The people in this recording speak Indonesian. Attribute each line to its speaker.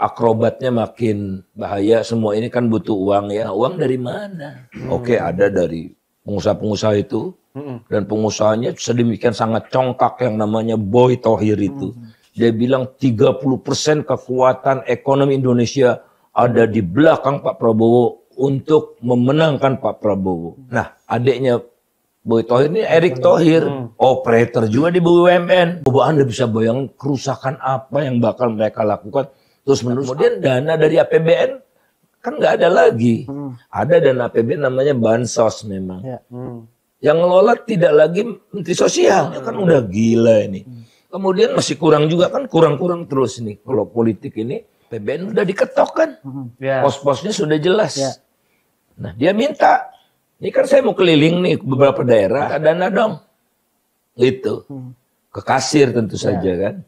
Speaker 1: akrobatnya makin bahaya. Semua ini kan butuh uang ya. Uang dari mana? Hmm. Oke, ada dari pengusaha-pengusaha itu hmm. dan pengusahanya sedemikian sangat congkak yang namanya Boy Tohir itu. Hmm. Dia bilang 30% kekuatan ekonomi Indonesia ada di belakang Pak Prabowo untuk memenangkan Pak Prabowo. Hmm. Nah, adiknya Boy Tohir ini Erick hmm. Tohir, hmm. operator juga di BUMN. Coba Anda bisa bayangkan kerusakan apa yang bakal mereka lakukan terus menerus. Kemudian dana dari APBN
Speaker 2: kan nggak ada lagi.
Speaker 1: Hmm. Ada dana APBN namanya bansos memang. Ya. Hmm. Yang ngelola tidak lagi Menteri Sosial, hmm. kan udah gila ini. Hmm. Kemudian masih kurang juga kan kurang-kurang terus nih kalau politik ini APBN udah diketok kan. Hmm. Yeah. Pos-posnya sudah jelas. Yeah. Nah, dia minta ini kan saya mau keliling nih beberapa daerah, ada dana dong. itu hmm. Ke kasir tentu yeah. saja kan.